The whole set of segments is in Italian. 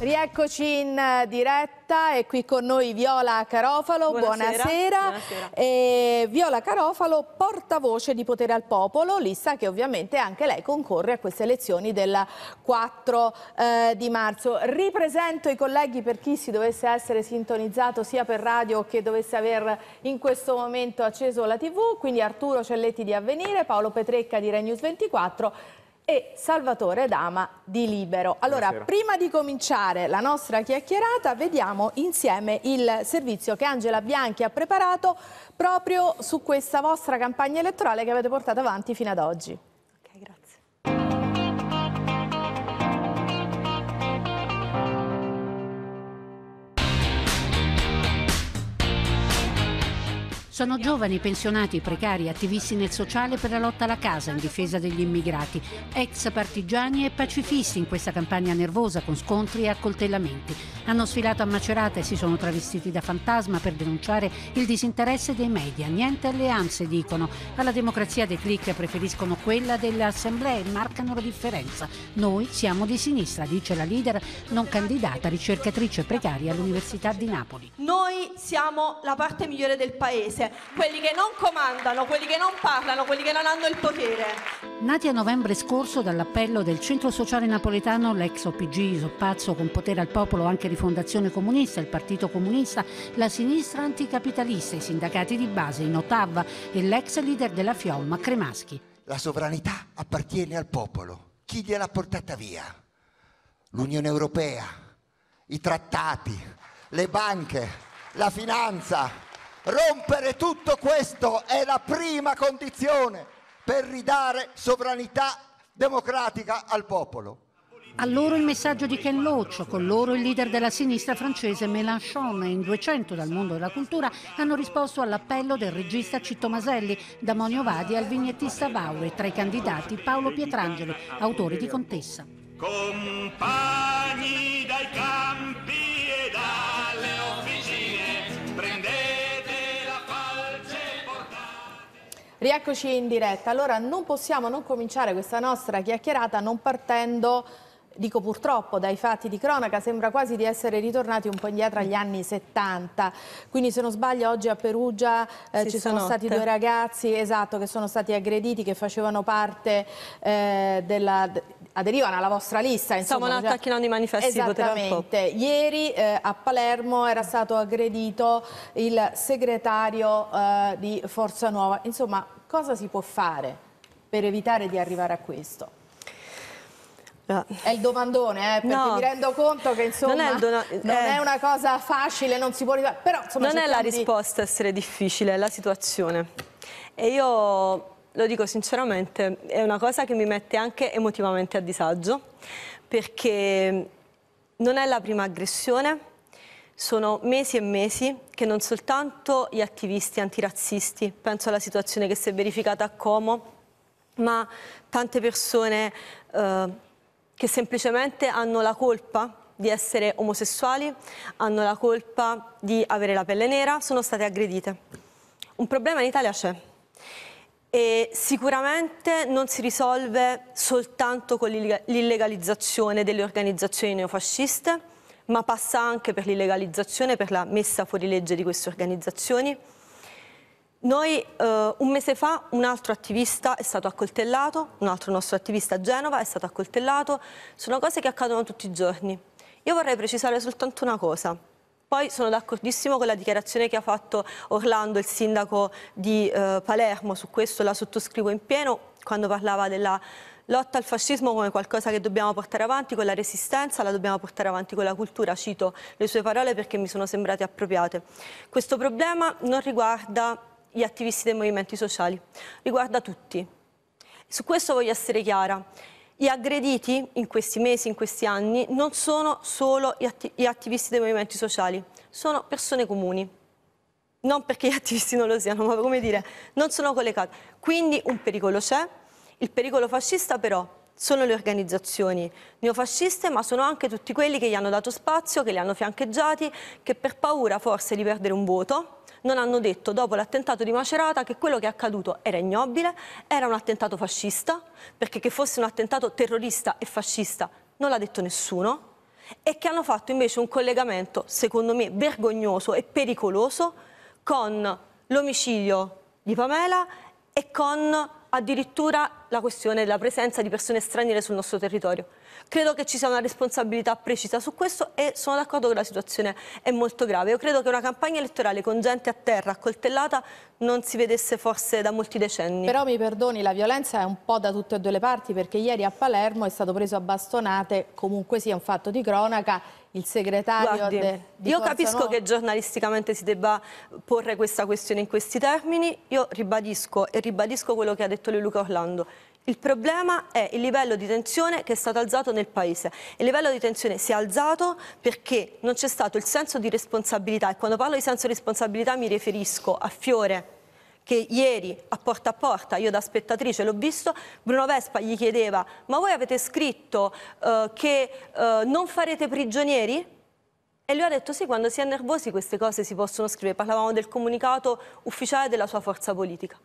Rieccoci in eh, diretta, è qui con noi Viola Carofalo, buonasera. buonasera. buonasera. E Viola Carofalo, portavoce di Potere al Popolo, lista che ovviamente anche lei concorre a queste elezioni del 4 eh, di marzo. Ripresento i colleghi per chi si dovesse essere sintonizzato sia per radio che dovesse aver in questo momento acceso la tv, quindi Arturo Celletti di Avvenire, Paolo Petrecca di Renews 24, e Salvatore Dama di Libero. Allora, Buonasera. prima di cominciare la nostra chiacchierata, vediamo insieme il servizio che Angela Bianchi ha preparato proprio su questa vostra campagna elettorale che avete portato avanti fino ad oggi. Sono giovani, pensionati, precari, attivisti nel sociale per la lotta alla casa in difesa degli immigrati, ex partigiani e pacifisti in questa campagna nervosa con scontri e accoltellamenti. Hanno sfilato a Macerata e si sono travestiti da fantasma per denunciare il disinteresse dei media. Niente alleanze, dicono. Alla democrazia dei click preferiscono quella delle assemblee e marcano la differenza. Noi siamo di sinistra, dice la leader non candidata, ricercatrice precaria all'Università di Napoli. Noi siamo la parte migliore del paese ingiustizie, quelli che non comandano, quelli che non parlano, quelli che non hanno il potere. Nati a novembre scorso dall'appello del centro sociale napoletano, l'ex OPG Isopazzo con potere al popolo, anche Rifondazione Comunista, il Partito Comunista, la sinistra anticapitalista, i sindacati di base in Ottawa e l'ex leader della Fiolma Cremaschi. La sovranità appartiene al popolo. Chi gliel'ha portata via? L'Unione Europea, i trattati, le banche, la finanza, Rompere tutto questo è la prima condizione per ridare sovranità democratica al popolo. A loro il messaggio di Ken Loach, con loro il leader della sinistra francese Mélenchon e in 200 dal mondo della cultura hanno risposto all'appello del regista Citto Maselli, da Monio Vadi al vignettista Bauri, tra i candidati Paolo Pietrangeli, autore di Contessa. Compagni dai campi e dalle offerte Rieccoci in diretta. Allora non possiamo non cominciare questa nostra chiacchierata non partendo dico purtroppo, dai fatti di cronaca, sembra quasi di essere ritornati un po' indietro agli anni 70. Quindi se non sbaglio oggi a Perugia eh, ci sono stati due ragazzi esatto, che sono stati aggrediti, che facevano parte eh, della aderivano alla vostra lista. Insomma, Stavano cioè... attacchinando di manifesti. Esattamente. Ieri eh, a Palermo era stato aggredito il segretario eh, di Forza Nuova. Insomma, cosa si può fare per evitare di arrivare a questo? È il domandone, eh, perché no, mi rendo conto che insomma, non, è, dono, non eh, è, una cosa facile, non si può però, insomma, Non è la risposta essere difficile, è la situazione. E io lo dico sinceramente, è una cosa che mi mette anche emotivamente a disagio, perché non è la prima aggressione, sono mesi e mesi che non soltanto gli attivisti antirazzisti, penso alla situazione che si è verificata a Como, ma tante persone eh, che semplicemente hanno la colpa di essere omosessuali, hanno la colpa di avere la pelle nera, sono state aggredite. Un problema in Italia c'è e sicuramente non si risolve soltanto con l'illegalizzazione delle organizzazioni neofasciste, ma passa anche per l'illegalizzazione, per la messa fuori legge di queste organizzazioni. Noi eh, un mese fa un altro attivista è stato accoltellato, un altro nostro attivista a Genova è stato accoltellato, sono cose che accadono tutti i giorni. Io vorrei precisare soltanto una cosa, poi sono d'accordissimo con la dichiarazione che ha fatto Orlando, il sindaco di eh, Palermo, su questo la sottoscrivo in pieno quando parlava della lotta al fascismo come qualcosa che dobbiamo portare avanti con la resistenza, la dobbiamo portare avanti con la cultura, cito le sue parole perché mi sono sembrate appropriate. Questo problema non riguarda gli attivisti dei movimenti sociali, riguarda tutti. Su questo voglio essere chiara. Gli aggrediti in questi mesi, in questi anni, non sono solo gli, atti gli attivisti dei movimenti sociali, sono persone comuni. Non perché gli attivisti non lo siano, ma come dire, non sono collegati. Quindi un pericolo c'è, il pericolo fascista però sono le organizzazioni neofasciste, ma sono anche tutti quelli che gli hanno dato spazio, che li hanno fiancheggiati, che per paura forse di perdere un voto, non hanno detto dopo l'attentato di Macerata che quello che è accaduto era ignobile, era un attentato fascista, perché che fosse un attentato terrorista e fascista non l'ha detto nessuno, e che hanno fatto invece un collegamento, secondo me, vergognoso e pericoloso con l'omicidio di Pamela e con addirittura la questione della presenza di persone straniere sul nostro territorio. Credo che ci sia una responsabilità precisa su questo e sono d'accordo che la situazione è molto grave. Io credo che una campagna elettorale con gente a terra accoltellata non si vedesse forse da molti decenni. Però mi perdoni, la violenza è un po' da tutte e due le parti perché ieri a Palermo è stato preso a bastonate, comunque sia un fatto di cronaca, il segretario Guardi, de, Io Forza capisco no. che giornalisticamente si debba porre questa questione in questi termini, io ribadisco e ribadisco quello che ha detto lui Luca Orlando. Il problema è il livello di tensione che è stato alzato nel Paese. Il livello di tensione si è alzato perché non c'è stato il senso di responsabilità e quando parlo di senso di responsabilità mi riferisco a Fiore che ieri a porta a porta, io da spettatrice l'ho visto, Bruno Vespa gli chiedeva ma voi avete scritto uh, che uh, non farete prigionieri? E lui ha detto sì, quando si è nervosi queste cose si possono scrivere. Parlavamo del comunicato ufficiale della sua forza politica.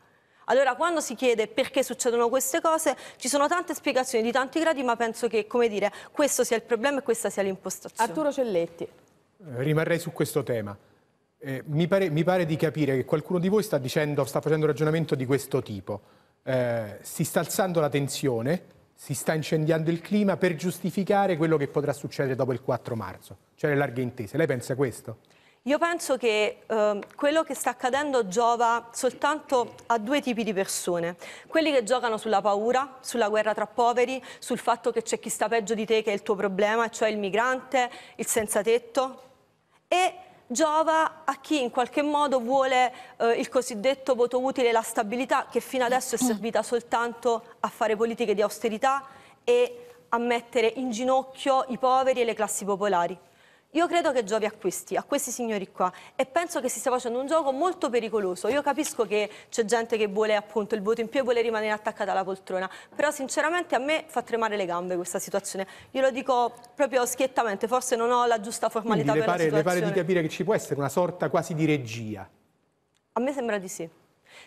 Allora, quando si chiede perché succedono queste cose, ci sono tante spiegazioni di tanti gradi, ma penso che, come dire, questo sia il problema e questa sia l'impostazione. Arturo Celletti. Eh, rimarrei su questo tema. Eh, mi, pare, mi, pare, di capire che qualcuno di voi sta, dicendo, sta facendo un ragionamento di questo tipo. Eh, si sta alzando la tensione, si sta incendiando il clima per giustificare quello che potrà succedere dopo il 4 marzo, cioè le larghe intese. Lei pensa questo? Io penso che eh, quello che sta accadendo giova soltanto a due tipi di persone. Quelli che giocano sulla paura, sulla guerra tra poveri, sul fatto che c'è chi sta peggio di te che è il tuo problema, cioè il migrante, il senza tetto. E giova a chi in qualche modo vuole eh, il cosiddetto voto utile, la stabilità che fino adesso è servita soltanto a fare politiche di austerità e a mettere in ginocchio i poveri e le classi popolari. Io credo che giovi a questi, a questi signori qua e penso che si stia facendo un gioco molto pericoloso. Io capisco che c'è gente che vuole appunto il voto in più e vuole rimanere attaccata alla poltrona, però sinceramente a me fa tremare le gambe questa situazione. Io lo dico proprio schiettamente, forse non ho la giusta formalità Quindi, per pare, la situazione. Le pare di capire che ci può essere una sorta quasi di regia? A me sembra di sì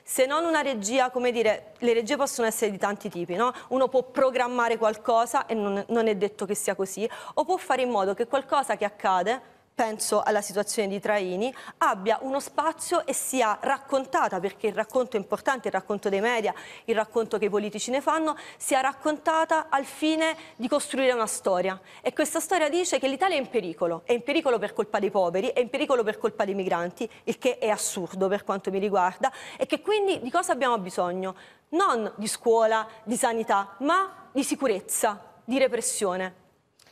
se non una regia, come dire, le regie possono essere di tanti tipi, no? Uno può programmare qualcosa e non, non è detto che sia così, o può fare in modo che qualcosa che accade penso alla situazione di Traini, abbia uno spazio e sia raccontata, perché il racconto è importante, il racconto dei media, il racconto che i politici ne fanno, sia raccontata al fine di costruire una storia. E questa storia dice che l'Italia è in pericolo, è in pericolo per colpa dei poveri, è in pericolo per colpa dei migranti, il che è assurdo per quanto mi riguarda, e che quindi di cosa abbiamo bisogno? Non di scuola, di sanità, ma di sicurezza, di repressione.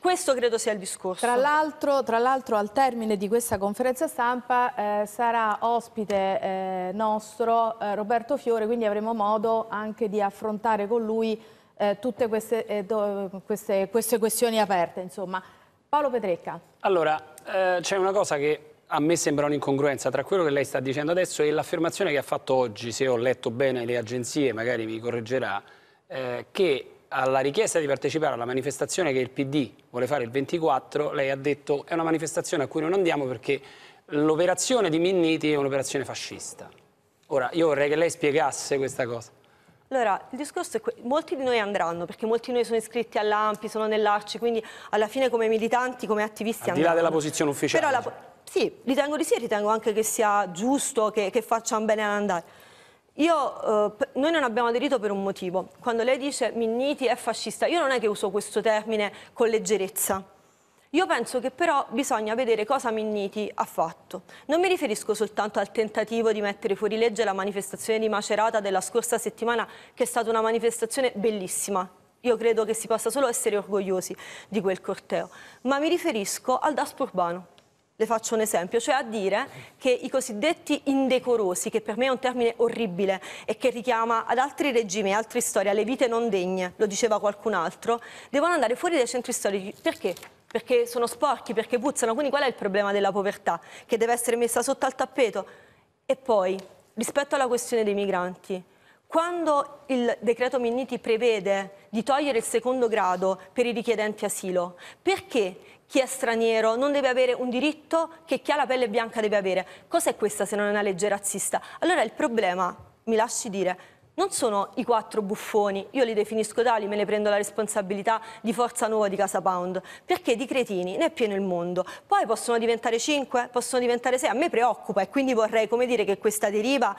Questo credo sia il discorso. Tra l'altro, al termine di questa conferenza stampa eh, sarà ospite eh, nostro eh, Roberto Fiore, quindi avremo modo anche di affrontare con lui eh, tutte queste, eh, do, queste, queste, questioni aperte. Insomma. Paolo Petrecca. Allora, eh, c'è una cosa che a me sembra un'incongruenza tra quello che lei sta dicendo adesso e l'affermazione che ha fatto oggi, se ho letto bene le agenzie, magari mi correggerà, che alla richiesta di partecipare alla manifestazione che il PD vuole fare il 24, lei ha detto è una manifestazione a cui non andiamo perché l'operazione di Minniti è un'operazione fascista. Ora, io vorrei che lei spiegasse questa cosa. Allora, il discorso è che molti di noi andranno, perché molti di noi sono iscritti all'AMPI, sono nell'ARCI, quindi alla fine come militanti, come attivisti Al andranno. Al di là della posizione ufficiale. Però la, diciamo. sì, ritengo di sì, e ritengo anche che sia giusto, che, che faccia bene ad andare. Io, eh, noi non abbiamo aderito per un motivo. Quando lei dice Minniti è fascista, io non è che uso questo termine con leggerezza. Io penso che però bisogna vedere cosa Minniti ha fatto. Non mi riferisco soltanto al tentativo di mettere fuori legge la manifestazione di Macerata della scorsa settimana, che è stata una manifestazione bellissima, io credo che si possa solo essere orgogliosi di quel corteo, ma mi riferisco al Daspo urbano. Le faccio un esempio, cioè a dire che i cosiddetti indecorosi, che per me è un termine orribile e che richiama ad altri regimi, altre storie, alle vite non degne, lo diceva qualcun altro, devono andare fuori dai centri storici. Perché? Perché sono sporchi, perché puzzano, quindi qual è il problema della povertà? Che deve essere messa sotto al tappeto. E poi, rispetto alla questione dei migranti, quando il decreto Minniti prevede di togliere il secondo grado per i richiedenti asilo, perché chi è straniero non deve avere un diritto che chi ha la pelle bianca deve avere. Cos'è questa se non è una legge razzista? Allora il problema, mi lasci dire, non sono i quattro buffoni, io li definisco tali, me ne prendo la responsabilità di Forza Nuova di Casa Pound, perché di cretini ne è pieno il mondo. Poi possono diventare cinque, possono diventare sei, a me preoccupa e quindi vorrei come dire che questa deriva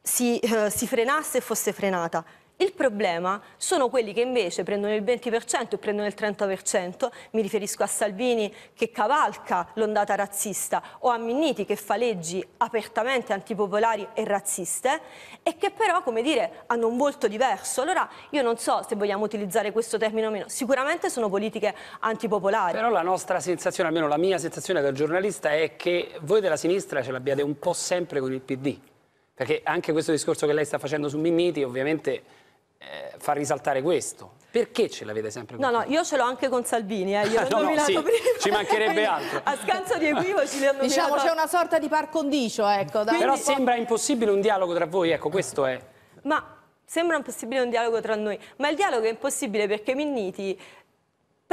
si, eh, si frenasse e fosse frenata. Il problema sono quelli che invece prendono il 20% e prendono il 30%, mi riferisco a Salvini che cavalca l'ondata razzista o a Minniti che fa leggi apertamente antipopolari e razziste e che però, come dire, hanno un volto diverso. Allora io non so se vogliamo utilizzare questo termine o meno, sicuramente sono politiche antipopolari. Però la nostra sensazione, almeno la mia sensazione da giornalista, è che voi della sinistra ce l'abbiate un po' sempre con il PD. Perché anche questo discorso che lei sta facendo su Minniti, ovviamente eh, far risaltare questo. Perché ce l'avete sempre con No, no, io ce l'ho anche con Salvini, eh. io l'ho no, nominato sì, prima. Ci mancherebbe altro. A scanso di equivoci le hanno Diciamo c'è una sorta di par condicio, ecco. Dai. Però sembra impossibile un dialogo tra voi, ecco, questo è. Ma sembra impossibile un dialogo tra noi, ma il dialogo è impossibile perché Minniti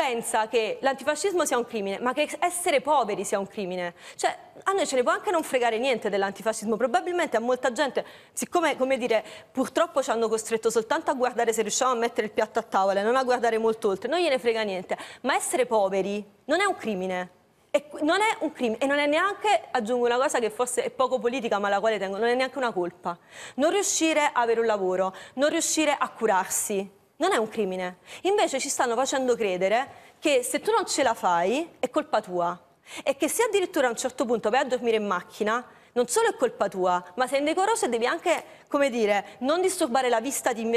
pensa che l'antifascismo sia un crimine, ma che essere poveri sia un crimine. Cioè, a noi ce ne può anche non fregare niente dell'antifascismo, probabilmente a molta gente, siccome, come dire, purtroppo ci hanno costretto soltanto a guardare se riusciamo a mettere il piatto a tavola, e non a guardare molto oltre, non gliene frega niente, ma essere poveri non è un crimine. E non è un crimine, e non è neanche, aggiungo una cosa che forse è poco politica, ma alla quale tengo, non è neanche una colpa. Non riuscire a avere un lavoro, non riuscire a curarsi, non è un crimine. Invece ci stanno facendo credere che se tu non ce la fai è colpa tua e che se addirittura a un certo punto vai a dormire in macchina non solo è colpa tua, ma sei indecoroso e devi anche, come dire, non disturbare la vista di,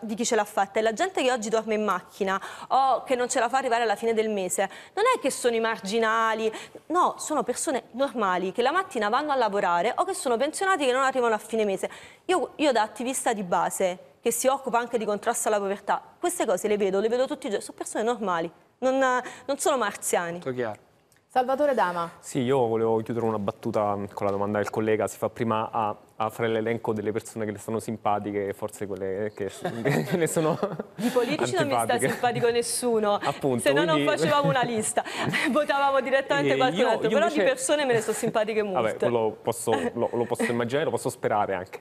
di chi ce l'ha fatta. E la gente che oggi dorme in macchina o che non ce la fa arrivare alla fine del mese, non è che sono i marginali, no, sono persone normali che la mattina vanno a lavorare o che sono pensionati che non arrivano a fine mese. Io, io da attivista di base che si occupa anche di contrasto alla povertà. Queste cose le vedo, le vedo tutti i giorni, sono persone normali, non, non sono marziani. Tutto chiaro. Salvatore Dama. Sì, io volevo chiudere una battuta con la domanda del collega. Si fa prima a, a fare l'elenco delle persone che le sono simpatiche e forse quelle che, che le sono Di politici non mi sta simpatico nessuno. Appunto. Se no quindi... non facevamo una lista. Votavamo direttamente eh, qualcun altro. Però invece... di persone me ne sono simpatiche molto. Vabbè, lo posso, lo, lo posso immaginare, lo posso sperare anche.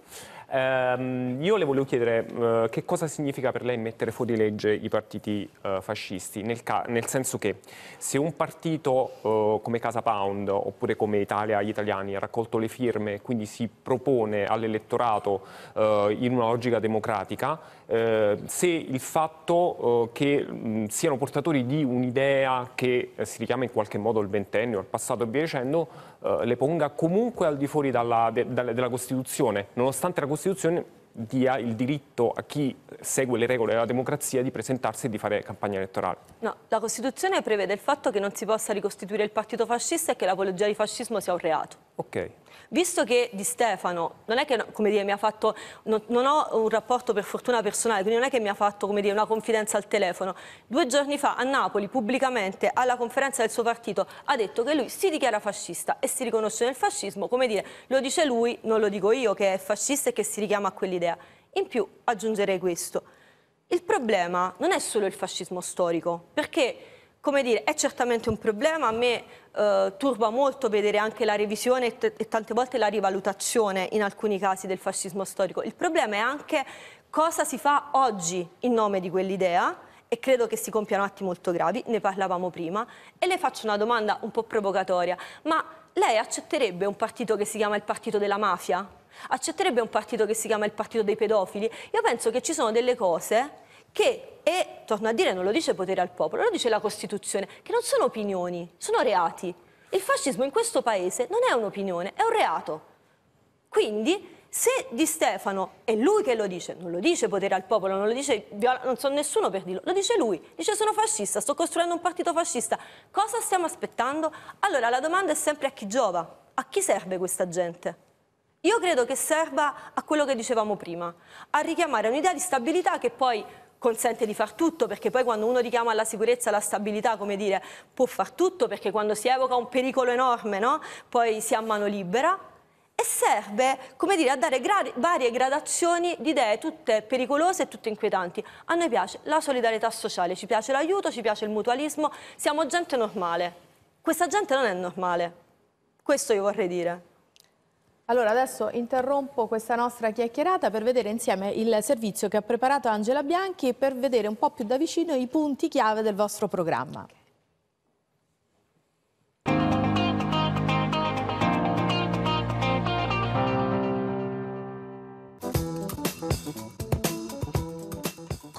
Ehm, io le volevo chiedere eh, che cosa significa per lei mettere fuori legge i partiti eh, fascisti, nel, nel senso che se un partito eh, come Casa Pound oppure come Italia, gli italiani, ha raccolto le firme e quindi si propone all'elettorato in una logica democratica, se il fatto che siano portatori di un'idea che si richiama in qualche modo il ventennio, al passato e via dicendo, eh, le ponga comunque al di fuori dalla, de, dalla, della Costituzione, nonostante la Costituzione dia il diritto a chi segue le regole della democrazia di presentarsi e di fare campagna elettorale. No, la Costituzione prevede il fatto che non si possa ricostituire il partito fascista e che l'apologia di fascismo sia un reato. Ok. Visto che Di Stefano non è che come dire, mi ha fatto, non, non, ho un rapporto per fortuna personale, quindi non è che mi ha fatto come dire, una confidenza al telefono, due giorni fa a Napoli pubblicamente alla conferenza del suo partito ha detto che lui si dichiara fascista e si riconosce nel fascismo, come dire, lo dice lui, non lo dico io che è fascista e che si richiama a quelli l'idea. In più aggiungerei questo. Il problema non è solo il fascismo storico, perché come dire, è certamente un problema, a me eh, turba molto vedere anche la revisione e, e tante volte la rivalutazione in alcuni casi del fascismo storico. Il problema è anche cosa si fa oggi in nome di quell'idea e credo che si compiano atti molto gravi, ne parlavamo prima, e le faccio una domanda un po' provocatoria, ma lei accetterebbe un partito che si chiama il partito della mafia? Accetterebbe un partito che si chiama il partito dei pedofili? Io penso che ci sono delle cose che, e torno a dire, non lo dice potere al popolo, lo dice la Costituzione, che non sono opinioni, sono reati. Il fascismo in questo paese non è un'opinione, è un reato. Quindi se di Stefano è lui che lo dice, non lo dice potere al popolo, non lo dice non so nessuno per dirlo, lo dice lui, dice sono fascista, sto costruendo un partito fascista, cosa stiamo aspettando? Allora la domanda è sempre a chi giova, a chi serve questa gente? Io credo che serva a quello che dicevamo prima, a richiamare un'idea di stabilità che poi consente di far tutto, perché poi quando uno richiama alla sicurezza la stabilità, come dire, può far tutto, perché quando si evoca un pericolo enorme, no? poi si ha mano libera, e serve dire, a dare varie gradazioni di idee, tutte pericolose e tutte inquietanti. A noi piace la solidarietà sociale, ci piace l'aiuto, ci piace il mutualismo, siamo gente normale. Questa gente non è normale, questo io vorrei dire. Allora adesso interrompo questa nostra chiacchierata per vedere insieme il servizio che ha preparato Angela Bianchi e per vedere un po' più da vicino i punti chiave del vostro programma. Okay. Thank you.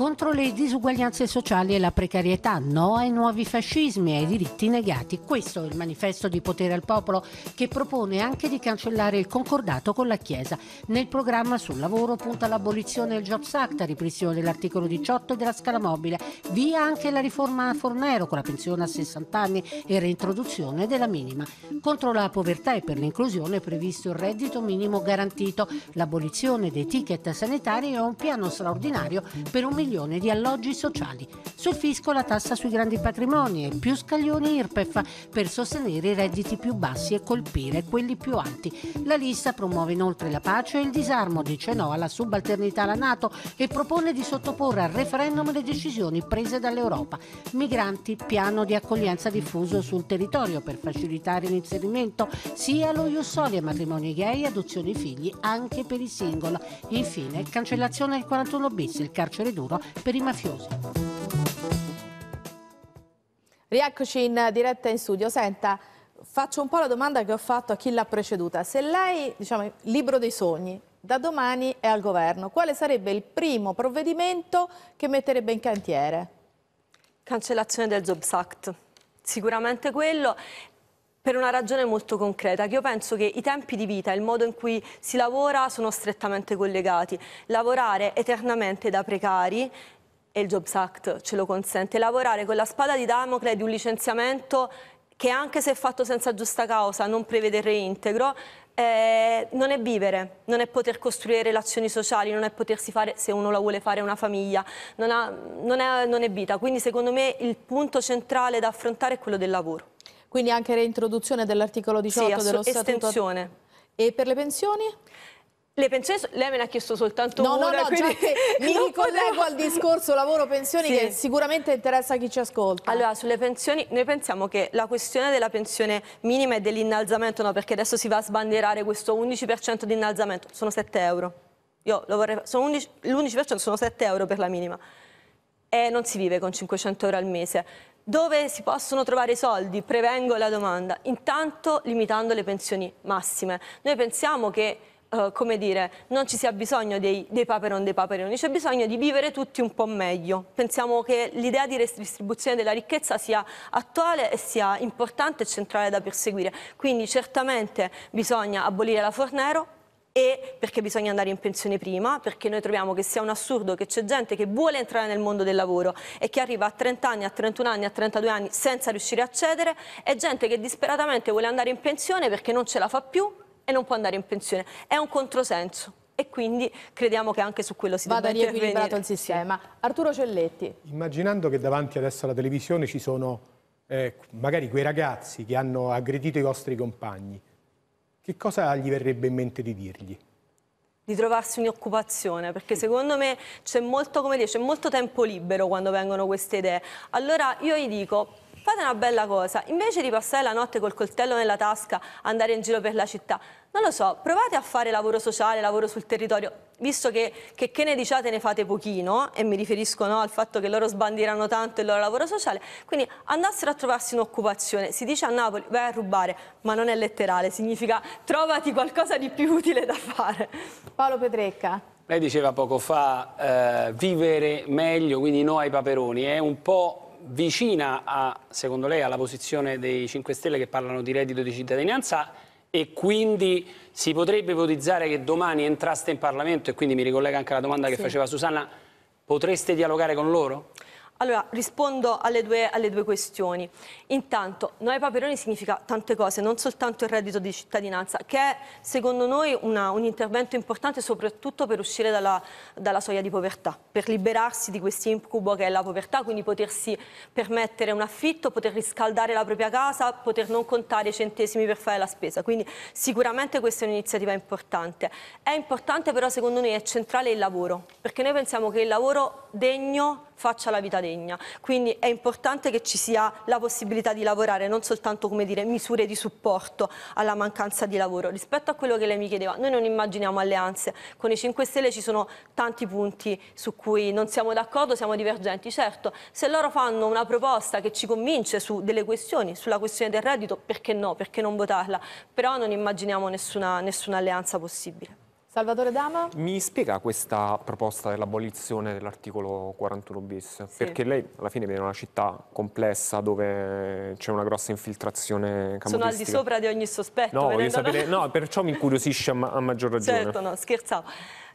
contro le disuguaglianze sociali e la precarietà, no ai nuovi fascismi e ai diritti negati. Questo è il manifesto di potere al popolo che propone anche di cancellare il concordato con la Chiesa. Nel programma sul lavoro punta l'abolizione del Jobs Act, ripristino dell'articolo 18 e della scala mobile, via anche la riforma Fornero con la pensione a 60 anni e reintroduzione della minima. Contro la povertà e per l'inclusione è previsto il reddito minimo garantito, l'abolizione dei ticket sanitari e un piano straordinario per un milione scaglione di alloggi sociali. Sul fisco la tassa sui grandi patrimoni e più scaglioni IRPEF per sostenere i redditi più bassi e colpire quelli più alti. La lista promuove inoltre la pace e il disarmo, dice no alla subalternità alla Nato e propone di sottoporre al referendum le decisioni prese dall'Europa. Migranti, piano di accoglienza diffuso sul territorio per facilitare l'inserimento sia lo Iussoli a matrimoni gay, adozioni figli anche per i single. Infine, cancellazione del 41 bis, il carcere duro euro per i mafiosi. Rieccoci in diretta in studio. Senta, faccio un po' la domanda che ho fatto a chi l'ha preceduta. Se lei, diciamo, libro dei sogni, da domani è al governo, quale sarebbe il primo provvedimento che metterebbe in cantiere? Cancellazione del Jobs Act. Sicuramente quello, per una ragione molto concreta, che io penso che i tempi di vita, il modo in cui si lavora sono strettamente collegati. Lavorare eternamente da precari e il Jobs Act ce lo consente, lavorare con la spada di Damocle di un licenziamento che anche se fatto senza giusta causa non prevede il reintegro, eh, non è vivere, non è poter costruire relazioni sociali, non è potersi fare, se uno la vuole fare, una famiglia, non, ha, non, è, non è vita. Quindi secondo me il punto centrale da affrontare è quello del lavoro. Quindi anche reintroduzione dell'articolo 18 sì, dello estensione. Statuto. E per le pensioni? Le pensioni, lei me ne ha chiesto soltanto no, una. No, no, quindi... mi ricollego al discorso lavoro-pensioni sì. che sicuramente interessa chi ci ascolta. Allora, sulle pensioni, noi pensiamo che la questione della pensione minima e dell'innalzamento, no, perché adesso si va a sbandierare questo 11% di innalzamento, sono 7 euro. Io lo vorrei, sono l'11% sono 7 euro per la minima. E eh, non si vive con 500 euro al mese dove si possono trovare i soldi? Prevengo la domanda. Intanto limitando le pensioni massime. Noi pensiamo che Uh, come dire, non ci sia bisogno dei, dei paperon dei paperoni, c'è bisogno di vivere tutti un po' meglio. Pensiamo che l'idea di redistribuzione della ricchezza sia attuale e sia importante e centrale da perseguire. Quindi certamente bisogna abolire la Fornero, e perché bisogna andare in pensione prima, perché noi troviamo che sia un assurdo che c'è gente che vuole entrare nel mondo del lavoro e che arriva a 30 anni, a 31 anni, a 32 anni senza riuscire a cedere e gente che disperatamente vuole andare in pensione perché non ce la fa più e non può andare in pensione. È un controsenso e quindi crediamo che anche su quello si vada riequilibrato il sistema. Arturo Celletti. Immaginando che davanti adesso alla televisione ci sono eh, magari quei ragazzi che hanno aggredito i vostri compagni, che cosa gli verrebbe in mente di dirgli? di trovarsi un'occupazione, perché secondo me c'è molto, molto, tempo libero quando vengono queste idee. Allora io gli dico, Fate una bella cosa, invece di passare la notte col coltello nella tasca, andare in giro per la città, non lo so, provate a fare lavoro sociale, lavoro sul territorio, visto che che, che ne diciate ne fate pochino, e mi riferisco no, al fatto che loro sbandiranno tanto il loro lavoro sociale, quindi andassero a trovarsi un'occupazione, si dice a Napoli vai a rubare, ma non è letterale, significa trovati qualcosa di più utile da fare. Paolo Petrecca. Lei diceva poco fa eh, vivere meglio, quindi no ai paperoni, è un po' vicina, a, secondo lei, alla posizione dei 5 Stelle che parlano di reddito di cittadinanza e quindi si potrebbe ipotizzare che domani entraste in Parlamento e quindi mi ricollega anche alla domanda che faceva Susanna, potreste dialogare con loro? Allora, rispondo alle due, alle due questioni. Intanto, Noe Paperoni significa tante cose, non soltanto il reddito di cittadinanza, che è secondo noi una, un intervento importante soprattutto per uscire dalla, dalla soglia di povertà, per liberarsi di questo incubo che è la povertà, quindi potersi permettere un affitto, poter riscaldare la propria casa, poter non contare i centesimi per fare la spesa. Quindi sicuramente questa è un'iniziativa importante. È importante però secondo noi, è centrale il lavoro, perché noi pensiamo che il lavoro degno faccia la vita degna. Quindi è importante che ci sia la possibilità di lavorare, non soltanto come dire, misure di supporto alla mancanza di lavoro. Rispetto a quello che lei mi chiedeva, noi non immaginiamo alleanze. Con i 5 Stelle ci sono tanti punti su cui non siamo d'accordo, siamo divergenti. Certo, se loro fanno una proposta che ci convince su delle questioni, sulla questione del reddito, perché no? Perché non votarla? Però non immaginiamo nessuna, nessuna alleanza possibile. Salvatore Dama? Mi spiega questa proposta dell'abolizione dell'articolo 41 bis? Sì. Perché lei alla fine viene da una città complessa dove c'è una grossa infiltrazione camorristica. Sono al di sopra di ogni sospetto. No, voglio sapere, no perciò mi incuriosisce a, ma a maggior ragione. Certo, no, scherzavo.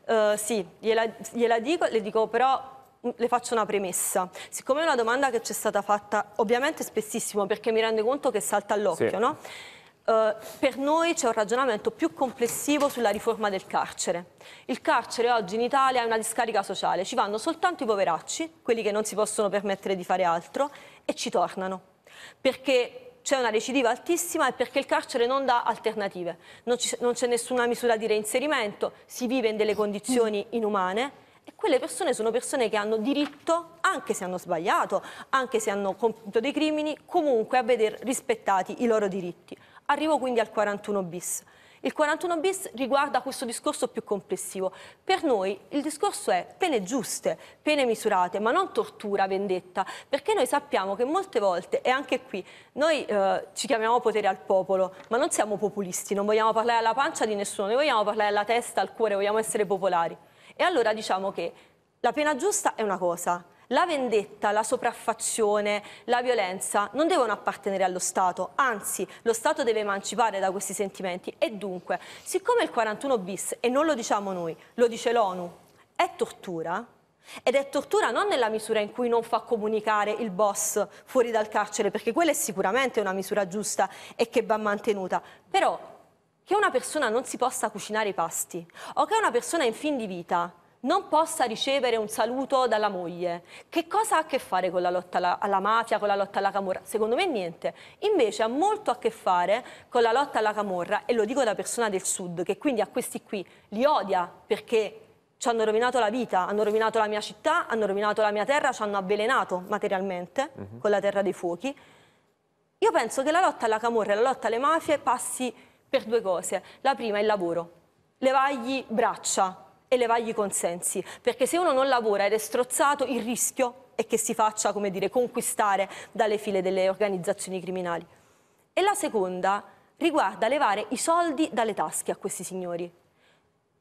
Uh, sì, gliela, gliela dico, le dico però mm, le faccio una premessa. Siccome è una domanda che ci è stata fatta, ovviamente spessissimo, perché mi rende conto che salta all'occhio, sì. no? eh, per noi c'è un ragionamento più complessivo sulla riforma del carcere. Il carcere oggi in Italia è una discarica sociale, ci vanno soltanto i poveracci, quelli che non si possono permettere di fare altro, e ci tornano. Perché c'è una recidiva altissima e perché il carcere non dà alternative, non, c'è nessuna misura di reinserimento, si vive in delle condizioni inumane e quelle persone sono persone che hanno diritto, anche se hanno sbagliato, anche se hanno compiuto dei crimini, comunque a vedere rispettati i loro diritti. Arrivo quindi al 41 bis. Il 41 bis riguarda questo discorso più complessivo. Per noi il discorso è pene giuste, pene misurate, ma non tortura, vendetta, perché noi sappiamo che molte volte, e anche qui, noi eh, ci chiamiamo potere al popolo, ma non siamo populisti, non vogliamo parlare alla pancia di nessuno, noi vogliamo parlare alla testa, al cuore, vogliamo essere popolari. E allora diciamo che la pena giusta è una cosa, la vendetta, la sopraffazione, la violenza non devono appartenere allo Stato, anzi lo Stato deve emancipare da questi sentimenti e dunque, siccome il 41 bis, e non lo diciamo noi, lo dice l'ONU, è tortura, ed è tortura non nella misura in cui non fa comunicare il boss fuori dal carcere, perché quella è sicuramente una misura giusta e che va mantenuta, però che una persona non si possa cucinare i pasti o che una persona in fin di vita non possa ricevere un saluto dalla moglie. Che cosa ha a che fare con la lotta alla, alla mafia, con la lotta alla camorra? Secondo me niente. Invece ha molto a che fare con la lotta alla camorra, e lo dico da persona del sud, che quindi a questi qui li odia perché ci hanno rovinato la vita, hanno rovinato la mia città, hanno rovinato la mia terra, ci hanno avvelenato materialmente uh mhm. -huh. con la terra dei fuochi. Io penso che la lotta alla camorra e la lotta alle mafie passi per due cose. La prima è il lavoro, Levagli braccia, elevargli i consensi, perché se uno non lavora ed è strozzato il rischio è che si faccia come dire, conquistare dalle file delle organizzazioni criminali. E la seconda riguarda levare i soldi dalle tasche a questi signori.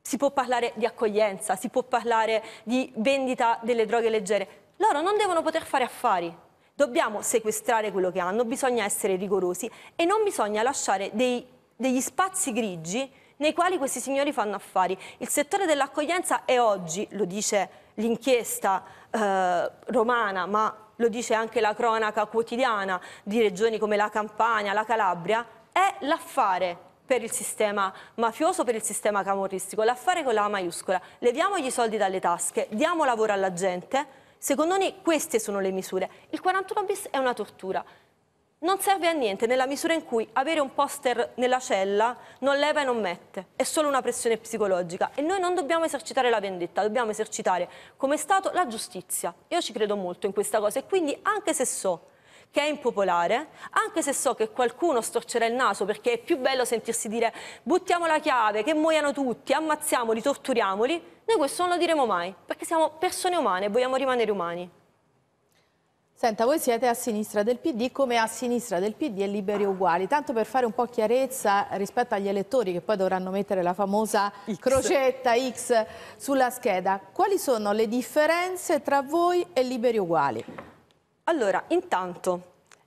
Si può parlare di accoglienza, si può parlare di vendita delle droghe leggere. Loro non devono poter fare affari, dobbiamo sequestrare quello che hanno, bisogna essere rigorosi e non bisogna lasciare dei, degli spazi grigi nei quali questi signori fanno affari. Il settore dell'accoglienza è oggi, lo dice l'inchiesta eh, romana, ma lo dice anche la cronaca quotidiana di regioni come la Campania, la Calabria, è l'affare per il sistema mafioso, per il sistema camorristico, l'affare con la A maiuscola. Leviamo i soldi dalle tasche, diamo lavoro alla gente. Secondo noi queste sono le misure. Il 41 bis è una tortura non serve a niente nella misura in cui avere un poster nella cella non leva e non mette, è solo una pressione psicologica e noi non dobbiamo esercitare la vendetta, dobbiamo esercitare come Stato la giustizia. Io ci credo molto in questa cosa e quindi anche se so che è impopolare, anche se so che qualcuno storcerà il naso perché è più bello sentirsi dire buttiamo la chiave, che muoiano tutti, ammazziamoli, torturiamoli, noi questo non lo diremo mai perché siamo persone umane e vogliamo rimanere umani. Senta, voi siete a sinistra del PD, come a sinistra del PD e liberi uguali. Tanto per fare un po' chiarezza rispetto agli elettori che poi dovranno mettere la famosa X. crocetta X sulla scheda, quali sono le differenze tra voi e liberi uguali? Allora, intanto,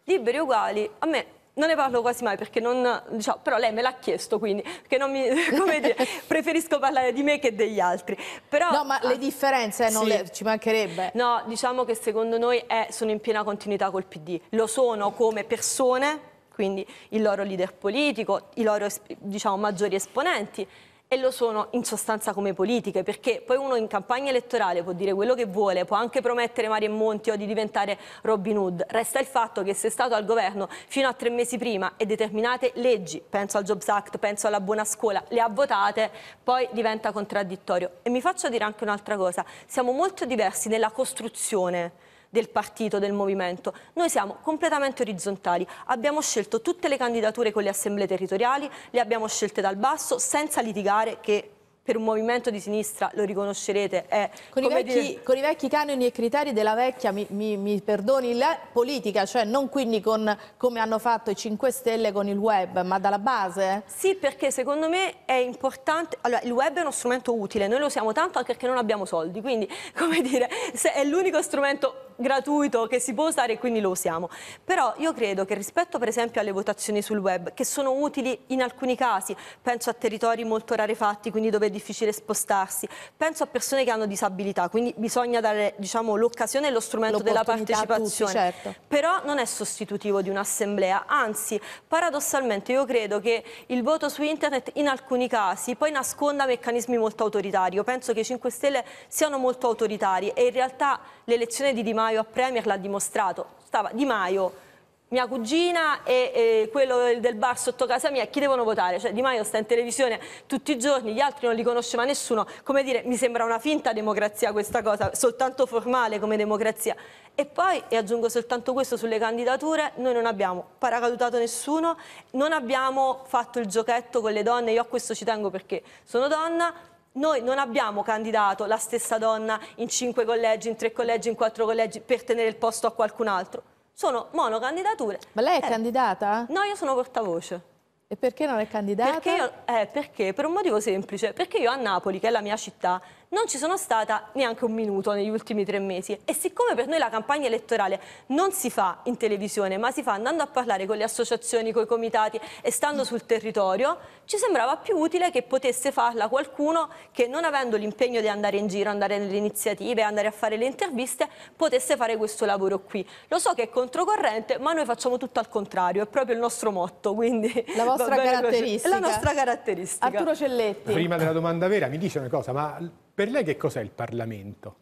liberi uguali a me non ne parlo quasi mai perché non, diciamo, però lei me l'ha chiesto quindi, perché non mi, come dire, preferisco parlare di me che degli altri. Però, no, ma le differenze non sì. le, ci mancherebbe. No, diciamo che secondo noi è, sono in piena continuità col PD, lo sono come persone, quindi il loro leader politico, i loro diciamo, maggiori esponenti, e lo sono in sostanza come politiche, perché poi uno in campagna elettorale può dire quello che vuole, può anche promettere Mario Monti o di diventare Robin Hood. Resta il fatto che se è stato al governo fino a tre mesi prima e determinate leggi, penso al Jobs Act, penso alla buona scuola, le ha votate, poi diventa contraddittorio. E mi faccio dire anche un'altra cosa, siamo molto diversi nella costruzione del partito, del movimento. Noi siamo completamente orizzontali, abbiamo scelto tutte le candidature con le assemblee territoriali, le abbiamo scelte dal basso senza litigare che per un movimento di sinistra, lo riconoscerete, è... Con, i vecchi, dire... con i vecchi, canoni e criteri della vecchia, mi, mi, mi perdoni, la politica, cioè non quindi con, come hanno fatto i 5 Stelle con il web, ma dalla base? Sì, perché secondo me è importante... Allora, il web è uno strumento utile, noi lo usiamo tanto anche perché non abbiamo soldi, quindi, come dire, è l'unico strumento gratuito che si può usare e quindi lo usiamo. Però io credo che rispetto per esempio alle votazioni sul web, che sono utili in alcuni casi, penso a territori molto rarefatti, quindi dove è difficile spostarsi, penso a persone che hanno disabilità, quindi bisogna dare diciamo, l'occasione e lo strumento della partecipazione. Tutti, certo. Però non è sostitutivo di un'assemblea, anzi paradossalmente io credo che il voto su internet in alcuni casi poi nasconda meccanismi molto autoritari. Io penso che i 5 Stelle siano molto autoritari e in realtà l'elezione di Di Maio Maio a Premier l'ha dimostrato, stava Di Maio mia cugina e, e, quello del bar sotto casa mia, chi devono votare? Cioè, di Maio sta in televisione tutti i giorni, gli altri non li conosceva nessuno, come dire, mi sembra una finta democrazia questa cosa, soltanto formale come democrazia. E poi, e aggiungo soltanto questo sulle candidature, noi non abbiamo paracadutato nessuno, non abbiamo fatto il giochetto con le donne, io a questo ci tengo perché sono donna, noi non abbiamo candidato la stessa donna in cinque collegi, in tre collegi, in quattro collegi per tenere il posto a qualcun altro. Sono monocandidature. Ma lei è eh, candidata? No, io sono portavoce. E perché non è candidata? Perché, io, eh, perché? Per un motivo semplice. Perché io a Napoli, che è la mia città, non ci sono stata neanche un minuto negli ultimi tre mesi. E siccome per noi la campagna elettorale non si fa in televisione, ma si fa andando a parlare con le associazioni, con i comitati e stando sul territorio, ci sembrava più utile che potesse farla qualcuno che non avendo l'impegno di andare in giro, andare nelle iniziative, andare a fare le interviste, potesse fare questo lavoro qui. Lo so che è controcorrente, ma noi facciamo tutto al contrario, è proprio il nostro motto, quindi... La vostra caratteristica. La nostra caratteristica. Arturo Celletti. Prima della domanda vera, mi dice una cosa, ma per lei che cos'è il Parlamento?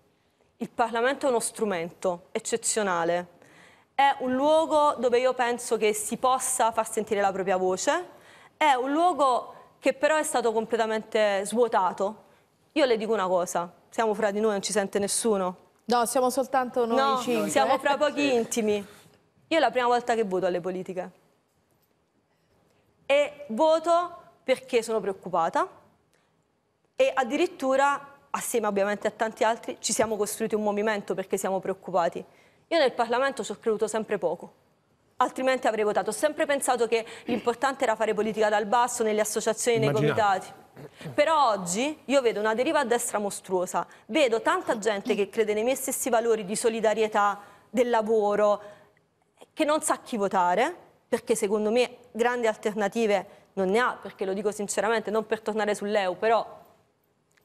Il Parlamento è uno strumento eccezionale, è un luogo dove io penso che si possa far sentire la propria voce, è un luogo che però è stato completamente svuotato. Io le dico una cosa, siamo fra di noi, non ci sente nessuno. No, siamo soltanto noi no, cinque. siamo fra pochi intimi. Io è la prima volta che voto alle politiche. E voto perché sono preoccupata e addirittura assieme ovviamente a tanti altri, ci siamo costruiti un movimento perché siamo preoccupati. Io nel Parlamento ci ho creduto sempre poco, altrimenti avrei votato. Ho sempre pensato che l'importante era fare politica dal basso, nelle associazioni, nei Immaginate. comitati. Però oggi io vedo una deriva a destra mostruosa, vedo tanta gente che crede nei miei stessi valori di solidarietà, del lavoro, che non sa chi votare, perché secondo me grandi alternative non ne ha, perché lo dico sinceramente, non per tornare sull'EU, però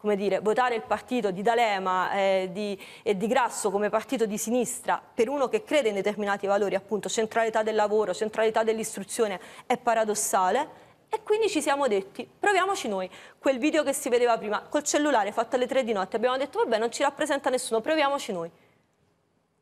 come dire, votare il partito di D'Alema eh, di, e di Grasso come partito di sinistra per uno che crede in determinati valori, appunto centralità del lavoro, centralità dell'istruzione, è paradossale. E quindi ci siamo detti, proviamoci noi, quel video che si vedeva prima col cellulare fatto alle tre di notte, abbiamo detto vabbè non ci rappresenta nessuno, proviamoci noi.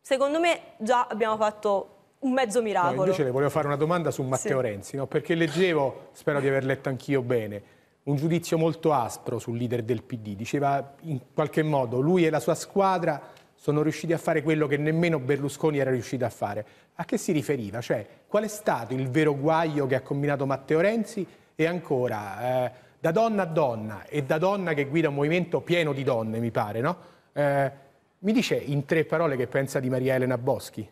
Secondo me già abbiamo fatto un mezzo miracolo. No, invece le volevo fare una domanda su Matteo sì. Renzi, no? perché leggevo, spero di aver letto anch'io bene, un giudizio molto aspro sul leader del PD. Diceva in qualche modo lui e la sua squadra sono riusciti a fare quello che nemmeno Berlusconi era riuscito a fare. A che si riferiva? Cioè, qual è stato il vero guaio che ha combinato Matteo Renzi? E ancora, eh, da donna a donna, e da donna che guida un movimento pieno di donne, mi pare, no? Eh, mi dice in tre parole che pensa di Maria Elena Boschi?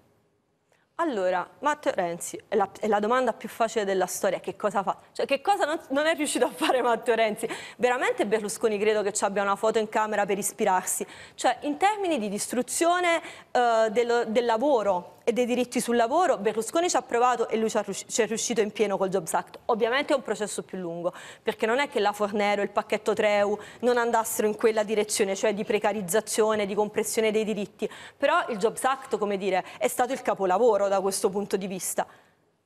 Allora, Matteo Renzi, è la, è la, domanda più facile della storia, che cosa fa? Cioè, che cosa non, non, è riuscito a fare Matteo Renzi? Veramente Berlusconi credo che ci abbia una foto in camera per ispirarsi. Cioè, in termini di distruzione eh, del, del lavoro, e dei diritti sul lavoro, Berlusconi ci ha provato e lui ci, è riuscito in pieno col Jobs Act. Ovviamente è un processo più lungo, perché non è che la Fornero e il pacchetto Treu non andassero in quella direzione, cioè di precarizzazione, di compressione dei diritti, però il Jobs Act, come dire, è stato il capolavoro loro da questo punto di vista.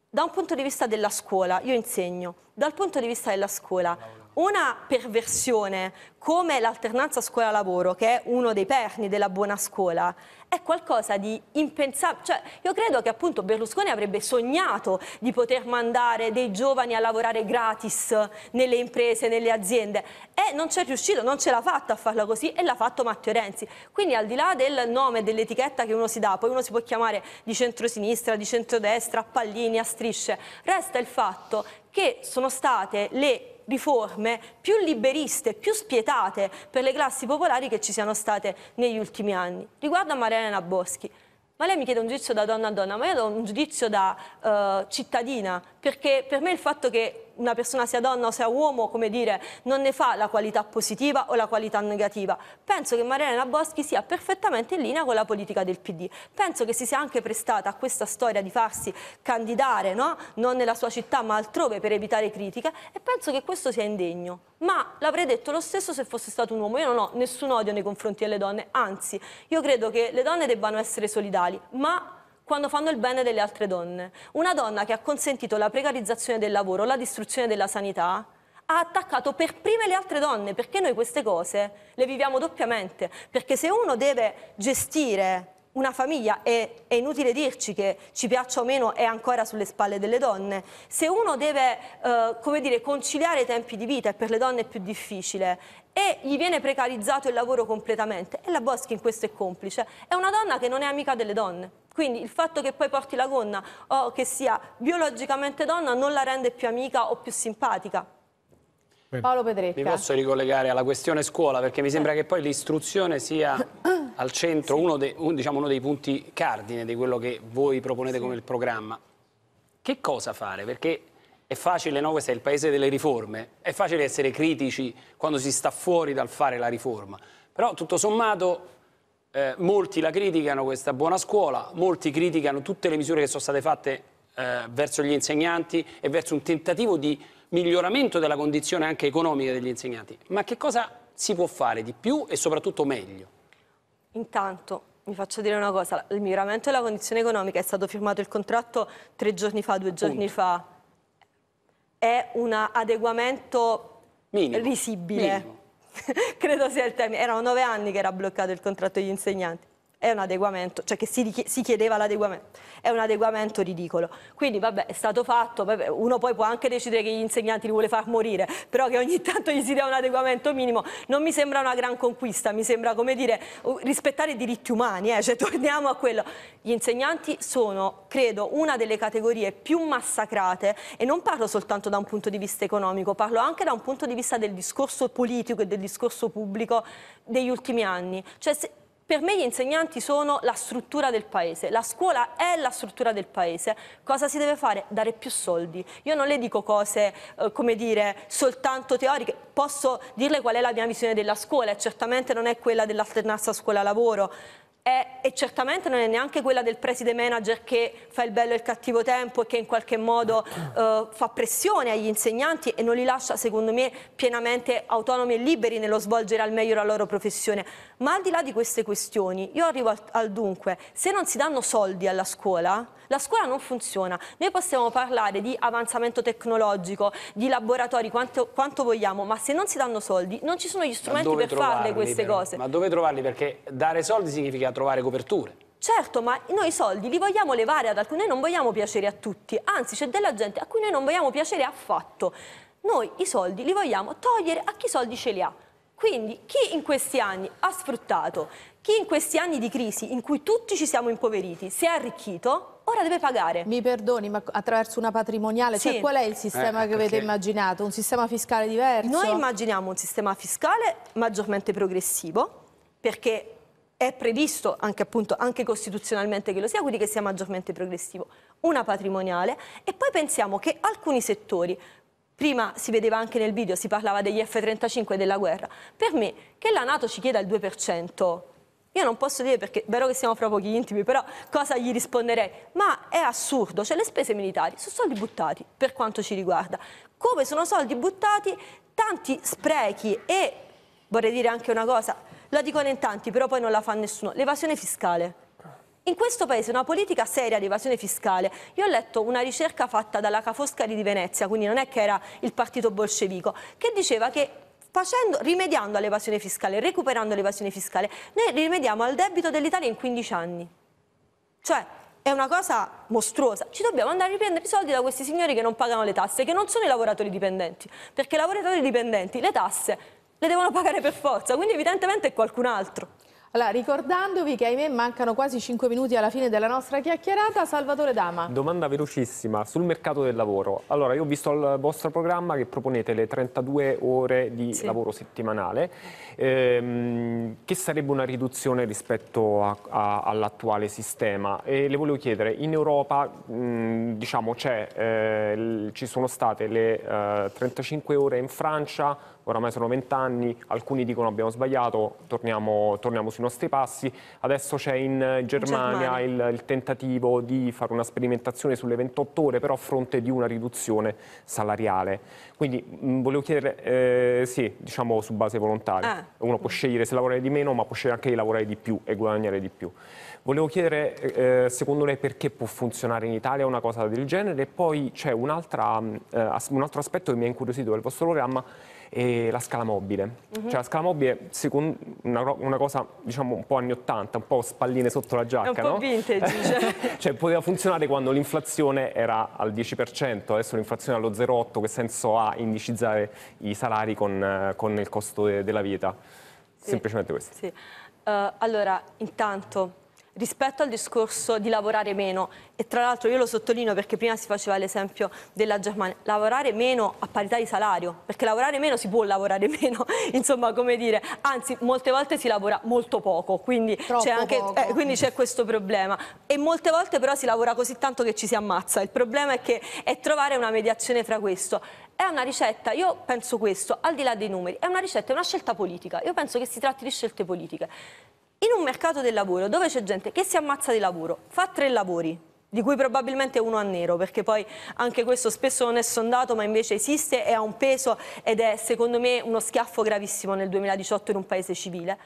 Da un punto di vista della scuola, io insegno, dal punto di vista della scuola, una perversione come l'alternanza scuola-lavoro, che è uno dei perni della buona scuola, è qualcosa di impensabile. Cioè, io credo che appunto Berlusconi avrebbe sognato di poter mandare dei giovani a lavorare gratis nelle imprese, nelle aziende e non c'è riuscito, non ce l'ha fatta a farla così e l'ha fatto Matteo Renzi. Quindi al di là del nome, e dell'etichetta che uno si dà, poi uno si può chiamare di centrosinistra, di centrodestra, a pallini, a strisce, resta il fatto che sono state le riforme più liberiste, più spietate per le classi popolari che ci siano state negli ultimi anni. Riguardo a Mariana Boschi, ma lei mi chiede un giudizio da donna a donna, ma io do un giudizio da uh, cittadina, perché per me il fatto che una persona sia donna o sia uomo, come dire, non ne fa la qualità positiva o la qualità negativa. Penso che Mariana Boschi sia perfettamente in linea con la politica del PD. Penso che si sia anche prestata a questa storia di farsi candidare, no? non nella sua città ma altrove per evitare critiche e penso che questo sia indegno. Ma l'avrei detto lo stesso se fosse stato un uomo. Io non ho nessun odio nei confronti delle donne, anzi, io credo che le donne debbano essere solidali, ma quando fanno il bene delle altre donne. Una donna che ha consentito la precarizzazione del lavoro, la distruzione della sanità, ha attaccato per prime le altre donne, perché noi queste cose le viviamo doppiamente, perché se uno deve gestire una famiglia, e è inutile dirci che ci piaccia o meno, è ancora sulle spalle delle donne. Se uno deve, eh, come dire, conciliare i tempi di vita, e per le donne è più difficile, e gli viene precarizzato il lavoro completamente, e la Boschi in questo è complice, è una donna che non è amica delle donne. Quindi il fatto che poi porti la gonna o che sia biologicamente donna non la rende più amica o più simpatica. Paolo Pedrecca. Mi posso ricollegare alla questione scuola perché mi sembra che poi l'istruzione sia al centro sì. uno, de, un, diciamo uno, dei punti cardine di quello che voi proponete sì. come il programma. Che cosa fare? Perché è facile, no? questo è il paese delle riforme, è facile essere critici quando si sta fuori dal fare la riforma, però tutto sommato eh, molti la criticano questa buona scuola, molti criticano tutte le misure che sono state fatte eh, verso gli insegnanti e verso un tentativo di miglioramento della condizione anche economica degli insegnanti, ma che cosa si può fare di più e soprattutto meglio? Intanto mi faccio dire una cosa, il miglioramento della condizione economica è stato firmato il contratto tre giorni fa, due giorni fa, è un adeguamento Minimo. risibile. Minimo. Credo sia il termine. Erano nove anni che era bloccato il contratto degli insegnanti è un adeguamento, cioè che si, si chiedeva l'adeguamento, è un adeguamento ridicolo. Quindi vabbè è stato fatto, vabbè, uno poi può anche decidere che gli insegnanti li vuole far morire, però che ogni tanto gli si dia un adeguamento minimo non mi sembra una gran conquista, mi sembra come dire rispettare i diritti umani, eh? cioè torniamo a quello. Gli insegnanti sono, credo, una delle categorie più massacrate e non parlo soltanto da un punto di vista economico, parlo anche da un punto di vista del discorso politico e del discorso pubblico degli ultimi anni. Cioè, se, per me gli insegnanti sono la struttura del paese, la scuola è la struttura del paese. Cosa si deve fare? Dare più soldi. Io non le dico cose, eh, come dire, soltanto teoriche, posso dirle qual è la mia visione della scuola e certamente non è quella dell'alternanza scuola-lavoro, è, e certamente non è neanche quella del preside manager che fa il bello e il cattivo tempo e che in qualche modo eh, fa pressione agli insegnanti e non li lascia, secondo me, pienamente autonomi e liberi nello svolgere al meglio la loro professione. Ma al di là di queste questioni, io arrivo al, al dunque, se non si danno soldi alla scuola, la scuola non funziona. Noi possiamo parlare di avanzamento tecnologico, di laboratori, quanto, quanto vogliamo, ma se non si danno soldi non ci sono gli strumenti per farle queste però? cose. Ma dove trovarli? Perché dare soldi significa trovare coperture. Certo, ma noi i soldi li vogliamo levare ad alcuni, noi non vogliamo piacere a tutti, anzi c'è della gente a cui noi non vogliamo piacere affatto. Noi i soldi li vogliamo togliere a chi i soldi ce li ha. Quindi chi in questi anni ha sfruttato, chi in questi anni di crisi in cui tutti ci siamo impoveriti si è arricchito, ora deve pagare. Mi perdoni, ma attraverso una patrimoniale, cioè sì. cioè qual è il sistema eh, che avete perché... immaginato? Un sistema fiscale diverso? Noi immaginiamo un sistema fiscale maggiormente progressivo, perché è previsto anche, appunto, anche costituzionalmente che lo sia, quindi che sia maggiormente progressivo, una patrimoniale e poi pensiamo che alcuni settori, prima si vedeva anche nel video, si parlava degli F-35 e della guerra, per me che la Nato ci chieda il 2% io non posso dire perché, vero che siamo fra pochi intimi, però cosa gli risponderei? Ma è assurdo, cioè le spese militari sono soldi buttati per quanto ci riguarda. Come sono soldi buttati tanti sprechi e vorrei dire anche una cosa, la dicono in tanti, però poi non la fa nessuno, l'evasione fiscale. In questo paese una politica seria di evasione fiscale. Io ho letto una ricerca fatta dalla Cafoscari di Venezia, quindi non è che era il partito bolscevico, che diceva che facendo, rimediando all'evasione fiscale, recuperando l'evasione fiscale. Noi rimediamo al debito dell'Italia in 15 anni. Cioè, è una cosa mostruosa. Ci dobbiamo andare a riprendere i soldi da questi signori che non pagano le tasse, che non sono i lavoratori dipendenti, perché i lavoratori dipendenti le tasse le devono pagare per forza, quindi evidentemente è qualcun altro. Allora, ricordandovi che ahimè mancano quasi 5 minuti alla fine della nostra chiacchierata, Salvatore Dama. Domanda velocissima sul mercato del lavoro. Allora, io ho visto il vostro programma che proponete le 32 ore di sì. lavoro settimanale, ehm, che sarebbe una riduzione rispetto all'attuale sistema. E le volevo chiedere, in Europa mh, diciamo, eh, ci sono state le eh, 35 ore in Francia, oramai sono vent'anni, alcuni dicono abbiamo sbagliato, torniamo, torniamo sui nostri passi. Adesso c'è in Germania, in Germania. Il, il, tentativo di fare una sperimentazione sulle 28 ore, però a fronte di una riduzione salariale. Quindi mh, volevo chiedere, eh, sì, diciamo su base volontaria, ah. uno può scegliere se lavorare di meno, ma può scegliere anche di lavorare di più e guadagnare di più. Volevo chiedere, eh, eh secondo lei, perché può funzionare in Italia una cosa del genere? E poi c'è un, eh, un altro aspetto che mi ha incuriosito del vostro programma, e la scala mobile. Uh mhm. -huh. Cioè la scala mobile secondo una, una, cosa diciamo un po' anni 80, un po' spalline sotto la giacca, È un po' no? vintage. Cioè. cioè poteva funzionare quando l'inflazione era al 10%, adesso l'inflazione è allo 0,8, che senso ha indicizzare i salari con, con il costo de della vita? Sì. Semplicemente questo. Sì. Uh, allora, intanto rispetto al discorso di lavorare meno e tra l'altro io lo sottolineo perché prima si faceva l'esempio della Germania lavorare meno a parità di salario perché lavorare meno si può lavorare meno insomma come dire anzi molte volte si lavora molto poco quindi c'è eh, questo problema e molte volte però si lavora così tanto che ci si ammazza il problema è che è trovare una mediazione fra questo è una ricetta, io penso questo, al di là dei numeri, è una ricetta, è una scelta politica, io penso che si tratti di scelte politiche in un mercato del lavoro dove c'è gente che si ammazza di lavoro, fa tre lavori, di cui probabilmente uno a nero, perché poi anche questo spesso non è sondato, ma invece esiste e ha un peso ed è secondo me uno schiaffo gravissimo nel 2018 in un paese civile.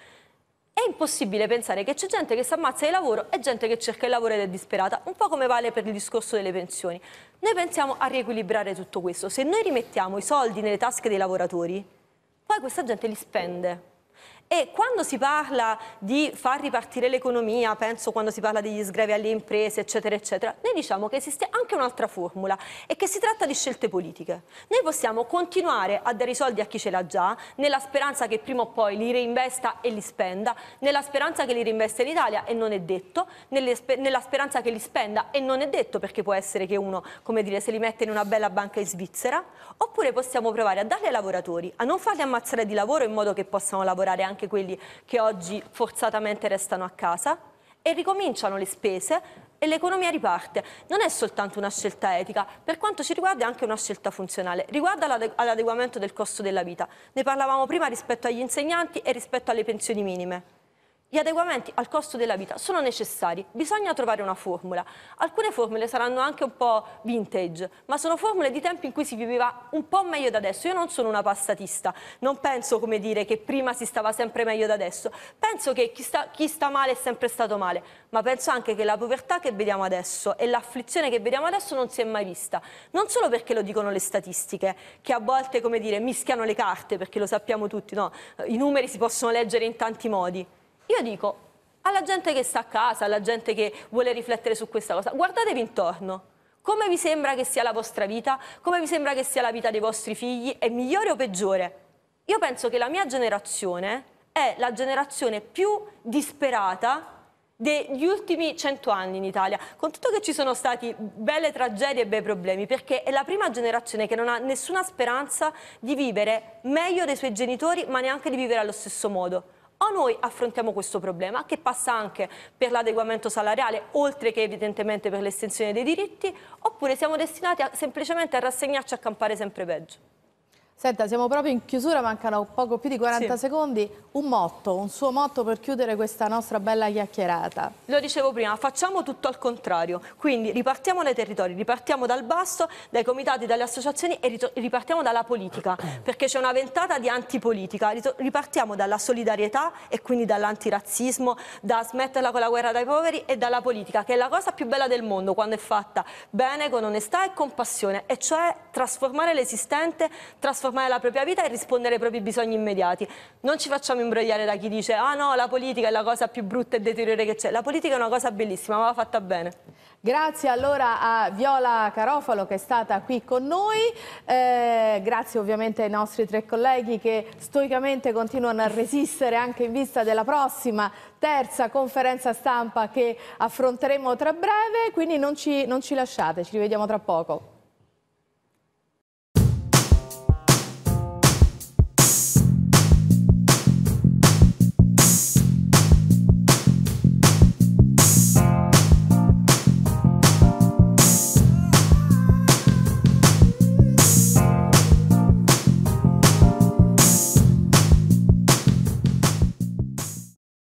È impossibile pensare che c'è gente che si ammazza di lavoro e gente che cerca il lavoro ed è disperata, un po' come vale per il discorso delle pensioni. Noi pensiamo a riequilibrare tutto questo. Se noi rimettiamo i soldi nelle tasche dei lavoratori, poi questa gente li spende. E quando si parla di far ripartire l'economia, penso quando si parla degli sgrevi alle imprese, eccetera, eccetera, noi diciamo che esiste anche un'altra formula e che si tratta di scelte politiche. Noi possiamo continuare a dare i soldi a chi ce l'ha già, nella speranza che prima o poi li reinvesta e li spenda, nella speranza che li reinvesta in Italia e non è detto, nella speranza che li spenda e non è detto perché può essere che uno, come dire, se li mette in una bella banca in Svizzera, oppure possiamo provare a darli ai lavoratori, a non farli ammazzare di lavoro in modo che possano lavorare anche anche quelli che oggi forzatamente restano a casa e ricominciano le spese e l'economia riparte. Non è soltanto una scelta etica, per quanto ci riguarda è anche una scelta funzionale. Riguarda all'adeguamento del costo della vita. Ne parlavamo prima rispetto agli insegnanti e rispetto alle pensioni minime. Gli adeguamenti al costo della vita sono necessari, bisogna trovare una formula. Alcune formule saranno anche un po' vintage, ma sono formule di tempi in cui si viveva un po' meglio da adesso. Io non sono una passatista, non penso come dire che prima si stava sempre meglio da adesso. Penso che chi sta, chi sta male è sempre stato male, ma penso anche che la povertà che vediamo adesso e l'afflizione che vediamo adesso non si è mai vista. Non solo perché lo dicono le statistiche, che a volte, come dire, mischiano le carte, perché lo sappiamo tutti, no? I numeri si possono leggere in tanti modi. Io dico alla gente che sta a casa, alla gente che vuole riflettere su questa cosa, guardatevi intorno. Come vi sembra che sia la vostra vita? Come vi sembra che sia la vita dei vostri figli? È migliore o peggiore? Io penso che la mia generazione è la generazione più disperata degli ultimi cento anni in Italia, con tutto che ci sono stati belle tragedie e bei problemi, perché è la prima generazione che non ha nessuna speranza di vivere meglio dei suoi genitori, ma neanche di vivere allo stesso modo o noi affrontiamo questo problema che passa anche per l'adeguamento salariale oltre che evidentemente per l'estensione dei diritti oppure siamo destinati a, semplicemente a rassegnarci a campare sempre peggio. Senta, siamo proprio in chiusura, mancano poco più di 40 sì. secondi. Un motto, un suo motto per chiudere questa nostra bella chiacchierata. Lo dicevo prima, facciamo tutto al contrario. Quindi ripartiamo dai territori, ripartiamo dal basso, dai comitati, dalle associazioni e ripartiamo dalla politica. Perché c'è una ventata di antipolitica. Ripartiamo dalla solidarietà e quindi dall'antirazzismo, da smetterla con la guerra dai poveri e dalla politica, che è la cosa più bella del mondo quando è fatta bene, con onestà e con passione. E cioè trasformare l'esistente, trasformare trasformare la propria vita e rispondere ai propri bisogni immediati. Non ci facciamo imbrogliare da chi dice ah no, la politica è la cosa più brutta e deteriore che c'è. La politica è una cosa bellissima, ma va fatta bene. Grazie allora a Viola Carofalo che è stata qui con noi, eh, grazie ovviamente ai nostri tre colleghi che stoicamente continuano a resistere anche in vista della prossima terza conferenza stampa che affronteremo tra breve, quindi non ci, non ci lasciate, ci rivediamo tra poco.